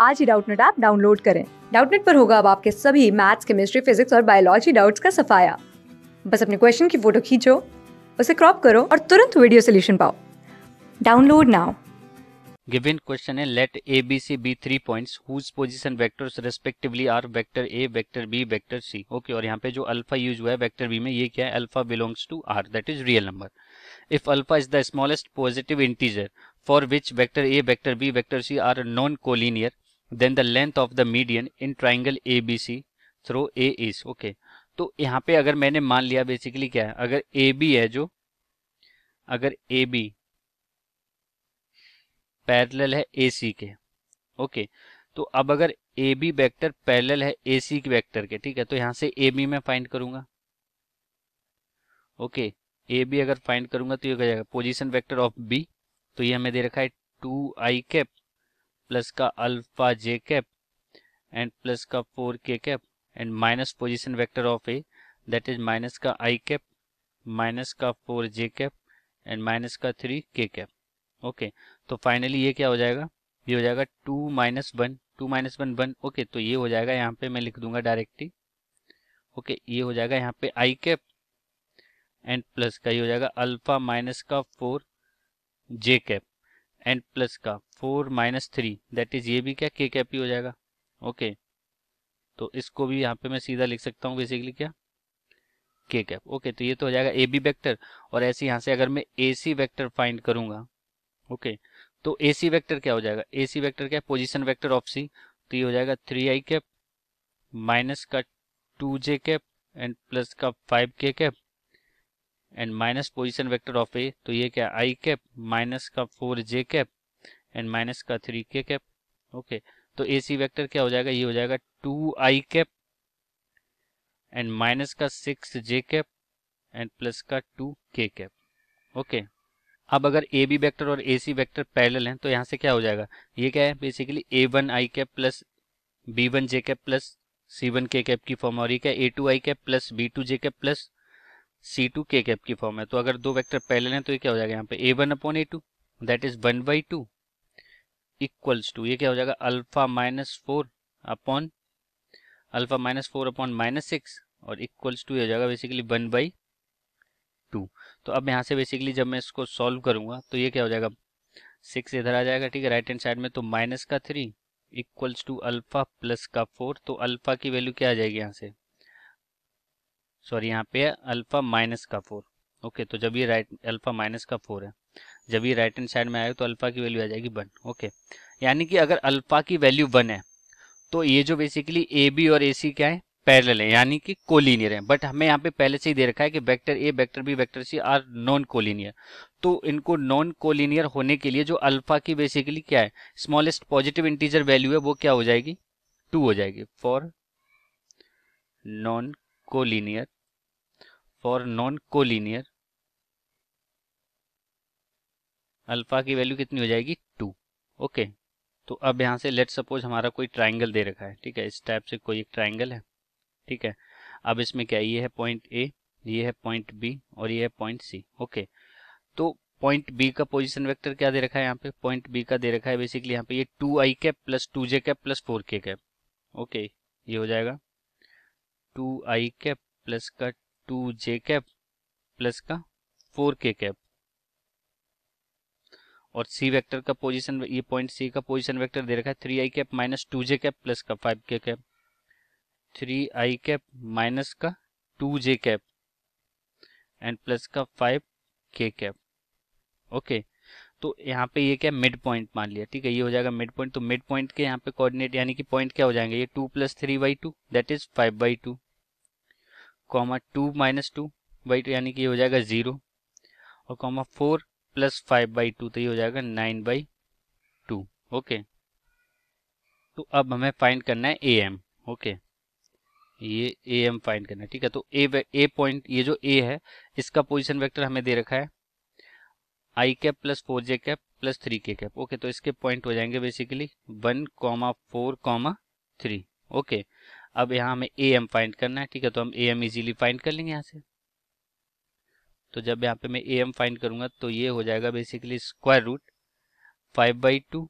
आज ही Doubtnut app download करें डाउटनेट पर होगा अब आपके सभी मैथ्स केमिस्ट्री फिजिक्स और बायोलॉजी डाउट्स का सफाया बस अपने क्वेश्चन की फोटो खींचो उसे क्रॉप करो और तुरंत वीडियो सोल्यूशन पाओ डाउनलोड नाउ given question है let abc be three points whose position vectors respectively are vector a vector b vector c okay और यहाँ पे जो अल्फा यूज हुआ है वेक्टर b में ये क्या है alpha belongs to r that is real number if alpha is the smallest positive integer for which vector a vector b vector c are non collinear then the length of the median in triangle A B C through A is okay तो यहाँ पे अगर मैंने मान लिया basically क्या है अगर ए बी है जो अगर ए बी पैरेलल है ए सी के ओके तो अब अगर ए बी वैक्टर पैरेलल है ए सी के वैक्टर के ठीक है तो यहाँ से ए बी मैं फाइंड करूंगा ओके ए बी अगर फाइंड करूंगा तो ये हो जाएगा पोजिशन वैक्टर ऑफ बी तो ये हमें दे रखा है टू आई कैप प्लस का alpha j cap and plus का four k cap and minus position vector of A that is minus का आई कैप माइनस का four j cap and minus का थ्री के कैप ओके तो finally ये क्या हो जाएगा ये हो जाएगा two minus one two minus one one okay तो ये हो जाएगा यहाँ पे मैं लिख दूंगा डायरेक्टली ओके okay, ये हो जाएगा यहाँ पे आई कैप एंड प्लस का ये हो जाएगा अल्फा माइनस का four j cap and plus का four minus three that is ये भी क्या के कैप ही हो जाएगा ओके तो इसको भी यहाँ पे मैं सीधा लिख सकता हूँ बेसिकली क्या के कैप ओके तो ये तो हो जाएगा ए बी वैक्टर और ऐसे यहाँ से अगर मैं ए सी वैक्टर फाइंड करूंगा ओके तो ए सी वैक्टर क्या हो जाएगा ए सी वैक्टर क्या पोजिशन वैक्टर ऑफ सी तो ये हो जाएगा थ्री आई कैप माइनस का two j cap and plus का five k cap and minus position vector of A तो ये क्या आई कैप माइनस का four j cap and minus का थ्री के कैप ओके तो ए सी वैक्टर क्या हो जाएगा ये हो जाएगा two i cap and minus का six j cap and plus का टू के कैप ओके अब अगर ए बी वैक्टर और ए सी वैक्टर पैरेलल हैं तो यहाँ से क्या हो जाएगा ये क्या है basically A one i cap plus B one j cap plus C one k cap की फॉर्म और ये क्या A two i cap plus B two j cap plus C two k cap की फॉर्म है तो अगर दो vector पहले हैं तो ये क्या हो जाएगा यहाँ पे A one upon A two that is one by two equals to ये क्या हो जाएगा alpha minus four upon alpha minus four upon minus six और इक्वल्स टू ये हो जाएगा बेसिकली वन बाई टू तो अब यहाँ से बेसिकली जब मैं इसको सॉल्व करूँगा तो ये क्या हो जाएगा सिक्स इधर आ जाएगा ठीक है राइट हैंड साइड में तो माइनस का three equals to alpha plus का फोर तो अल्फा की वैल्यू क्या आ जाएगी यहाँ से सॉरी यहाँ पे है अल्फा माइनस का फोर ओके तो जब ये राइट अल्फा माइनस का फोर है जब ये राइट हैंड साइड में आएगा तो अल्फा की वैल्यू आ जाएगी वन ओके यानी कि अगर अल्फा की वैल्यू वन है तो ये जो बेसिकली ए बी और ए सी क्या है पैरेलल है यानी कि कोलिनियर है बट हमें यहाँ पे पहले से ही दे रखा है कि vector A vector B vector C are non collinear तो इनको नॉन कोलिनियर होने के लिए जो अल्फा की बेसिकली क्या है स्मॉलेस्ट पॉजिटिव इंटीजर वैल्यू है वो क्या हो जाएगी टू हो जाएगी for non collinear for non collinear alpha की वैल्यू कितनी हो जाएगी टू ओके okay. तो अब यहाँ से लेट सपोज हमारा कोई ट्राइंगल दे रखा है ठीक है इस टाइप से कोई एक ट्राइंगल है ठीक है अब इसमें क्या ये है पॉइंट ए ये है पॉइंट बी और ये है पॉइंट सी ओके तो पॉइंट बी का पोजीशन वेक्टर क्या दे रखा है यहाँ पे पॉइंट बी का दे रखा है बेसिकली यहाँ पे ये two i cap plus two j cap plus four k cap okay ये हो जाएगा टू आई कैप प्लस का टू जे कैप प्लस का फोर के कैप और सी वेक्टर का पोजीशन ये पॉइंट सी का पोजीशन वेक्टर दे रखा है three i cap minus two j cap plus का five k cap three i cap minus का two j cap and plus का फाइव के कैप ओके तो यहाँ पे ये क्या मिड पॉइंट मान लिया ठीक है ये हो जाएगा मिड पॉइंट तो मिड पॉइंट के यहाँ पे कोऑर्डिनेट यानी कि पॉइंट क्या हो जाएंगे ये two plus three by two that is five by two comma two minus two by two यानी कि ये हो जाएगा ज़ीरो और comma four plus five by two तो ये हो जाएगा नाइन बाई टू ओके तो अब हमें फाइंड करना है ए एम ओके ये ए एम फाइंड करना है ठीक है तो ए ए पॉइंट ये जो ए है इसका पोजिशन वेक्टर हमें दे रखा है i cap plus four j cap plus three k cap okay तो इसके पॉइंट हो जाएंगे basically one comma four comma three okay अब यहाँ हमें ए एम फाइंड करना है ठीक है तो हम ए एम इजीली फाइंड कर लेंगे यहाँ से तो जब यहाँ पे मैं ए एम फाइंड करूंगा तो ये हो जाएगा basically square root five by two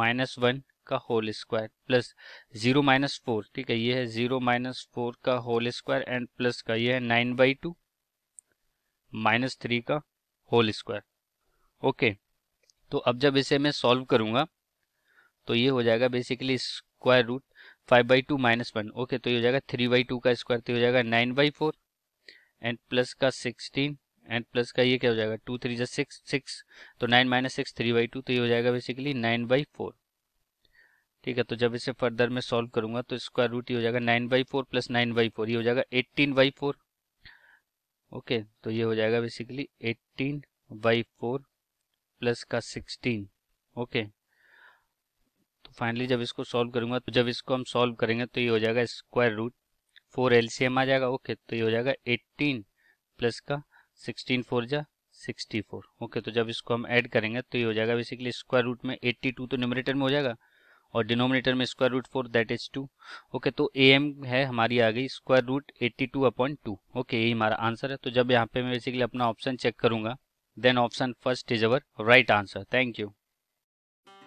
minus one का whole square plus zero minus four ठीक है ये है जीरो माइनस फोर का होल स्क्वायर एंड प्लस का ये है nine by two minus three का होल स्क्वायर ओके तो अब जब इसे मैं सॉल्व करूंगा तो ये हो जाएगा basically square root five by two minus one okay तो ये हो जाएगा थ्री बाई टू का स्क्वायर तो हो जाएगा nine by four and plus का सिक्सटीन एंड प्लस का ये क्या हो जाएगा टू थ्री जै सिक्स सिक्स तो nine minus six three by two तो ये हो जाएगा बेसिकली नाइन बाई फोर ठीक है तो जब इसे फर्दर में सॉल्व करूंगा तो स्क्वायर रूट ये हो जाएगा nine by four plus nine by four ये हो जाएगा एट्टीन बाई फोर ओके तो ये हो जाएगा basically eighteen by four plus का सिक्सटीन ओके फाइनली जब इसको सॉल्व करूंगा तो जब इसको हम सॉल्व करेंगे तो ये हो जाएगा स्क्वायर रूट फोर एम आ जाएगा ओके तो ये हो जाएगा एट्टीन प्लस का सिक्सटीन फोर जा सिक्सटी फोर ओके तो जब इसको हम ऐड करेंगे तो ये हो जाएगा बेसिकली स्क्वायर रूट में एट्टी टू तो न्यूमरेटर में हो जाएगा और डिनोमिनेटर में square root four that is two okay तो ए एम है हमारी आ गई square root eighty two upon two okay यही हमारा आंसर है तो जब यहाँ पे मैं बेसिकली अपना ऑप्शन चेक करूंगा then option first is our right answer thank you